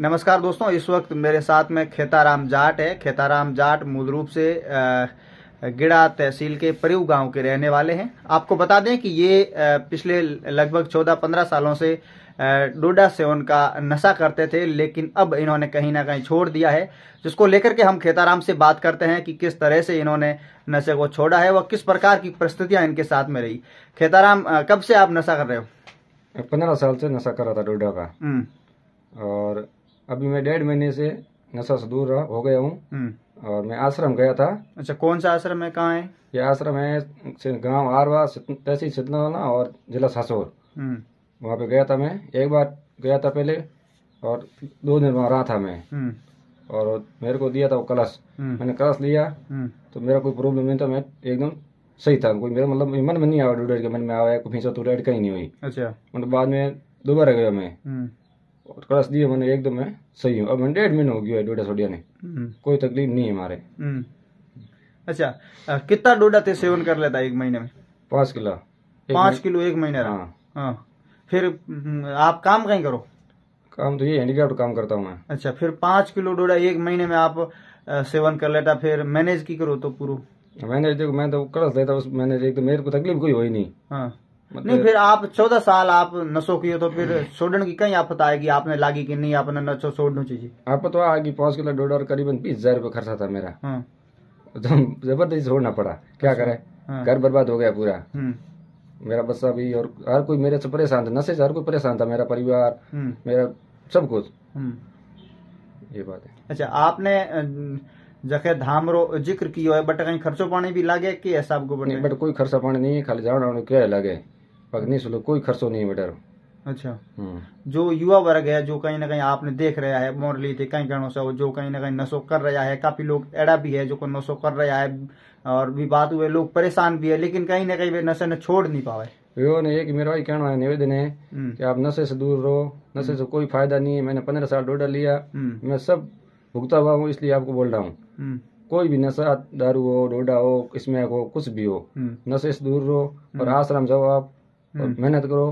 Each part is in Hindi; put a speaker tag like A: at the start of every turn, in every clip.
A: नमस्कार दोस्तों इस वक्त मेरे साथ में खेताराम जाट है खेताराम जाट मूल रूप से गिड़ा तहसील के परिव गांव के रहने वाले हैं आपको बता दें कि ये पिछले लगभग 14-15 सालों से डोडा सेवन का नशा करते थे लेकिन अब इन्होंने कहीं ना कहीं छोड़ दिया है जिसको लेकर के हम खेताराम से बात करते हैं कि किस तरह से इन्होंने नशे को छोड़ा है व किस प्रकार की परिस्थितियां इनके साथ में रही खेताराम कब से आप नशा कर रहे
B: हो पंद्रह साल से नशा कर रहा था डोडा का हम्म। और अभी मैं डेढ़ महीने से नशा से दूर हो गया हूँ हम्म। और मैं आश्रम गया था अच्छा कौन सा आश्रम है कहाँ है ये आश्रम है गांव आरवा तहसील सिद्धनवाला और जिला सासोर
A: हम्म।
B: वहाँ पे गया था मैं एक बार गया था पहले और दो दिन वहाँ रहा था मैं हम्म। और मेरे को दिया था वो कलश मैंने कलश लिया तो मेरा कोई प्रॉब्लम नहीं था मैं एकदम सही था कोई मेरा मतलब मन में नहीं आया डूडेट के मन में आया कोई फीसा टूडेट कहीं नहीं हुई अच्छा मतलब बाद में दोबारा गया मैं और क्लास दी मैंने एकदम मैं सही हूँ अब मैंने डेढ़ महीना हो गया है डोडा सोडिया ने हम्म। कोई तकलीफ नहीं है हमारे
A: हम्म। अच्छा कितना डोडा थे सेवन कर लेता एक महीने में पाँच किलो पाँच किलो एक महीने हाँ हाँ फिर हम्म, आप काम कहीं करो काम तो ये हैंडीक्राफ्ट काम करता हूँ मैं अच्छा फिर पाँच किलो डोडा एक महीने में आप सेवन कर लेता फिर मैनेज की करो तो पूरा
B: मैनेज देखो मैं तो कड़स देता उस मैनेज एक तो मेरे को तकलीफ कोई हो ही नहीं हाँ
A: मतलब नहीं फिर आप चौदह साल आप नशो किए तो फिर सोडन की कहीं आफत आएगी आपने लागी की नहीं आपने नशो सोडन चाहिए आप तो आएगी पांच किलो डोडा और करीबन बीस हजार रूपये खर्चा था मेरा हाँ। तो
B: जबरदस्ती छोड़ना पड़ा क्या अच्छा। करे हाँ। घर बर्बाद हो गया पूरा हम्म। मेरा बस अभी और हर कोई मेरे से परेशान था नशे से हर कोई परेशान था मेरा परिवार हम्म। मेरा सब कुछ
A: हम्म। ये बात है अच्छा आपने जखे धाम रो जिक्र कियो है बट कहीं खर्चो पानी भी लागे के हिसाब को बने बट
B: कोई खर्चा पानी नहीं है खाली जाना उन्हें क्या लागे पगनी सुलो कोई खर्चो नहीं बेटा अच्छा हम्म।
A: जो युवा वर्ग है जो कहीं ना कहीं आपने देख रहा है मोरली थे कहीं कहना से जो कहीं ना कहीं नशो कर रहा है काफी लोग एड़ा भी है जो को नशो कर रहा है और भी बात हुए लोग परेशान भी है लेकिन कहीं ना कहीं वे नशे ने छोड़ नहीं पावे यो
B: ने एक मेरा ही कहना है निवेदन है हम्म। कि आप नशे से दूर रहो नशे से हम्म। कोई फायदा नहीं है मैंने पंद्रह साल डोडा लिया मैं सब भुगता हुआ हूँ इसलिए आपको बोल रहा हूँ हम्म। कोई भी नशा दारू हो डोडा हो स्मैक हो कुछ भी हो हम्म। नशे से दूर रहो और हम्म। आश्रम जाओ आप मेहनत करो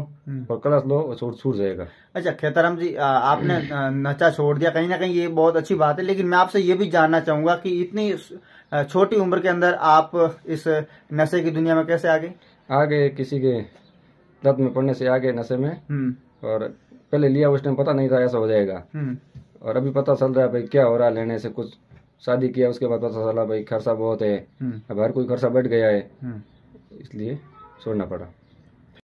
B: और कलश लो और छोड़ छूट जाएगा
A: अच्छा खेतराम जी आ, आपने नशा छोड़ दिया कहीं ना कहीं ये बहुत अच्छी बात है लेकिन मैं आपसे ये भी जानना चाहूंगा कि इतनी छोटी उम्र के अंदर आप इस नशे की दुनिया में कैसे आ गए
B: आ किसी के लत में पड़ने से आगे नशे में और पहले लिया उस टाइम पता नहीं था ऐसा हो जाएगा और अभी पता चल रहा है भाई क्या हो रहा है लेने से कुछ शादी किया उसके बाद पता चला भाई खर्चा बहुत है हम्म। अब हर कोई खर्चा बैठ गया है हम्म। इसलिए छोड़ना पड़ा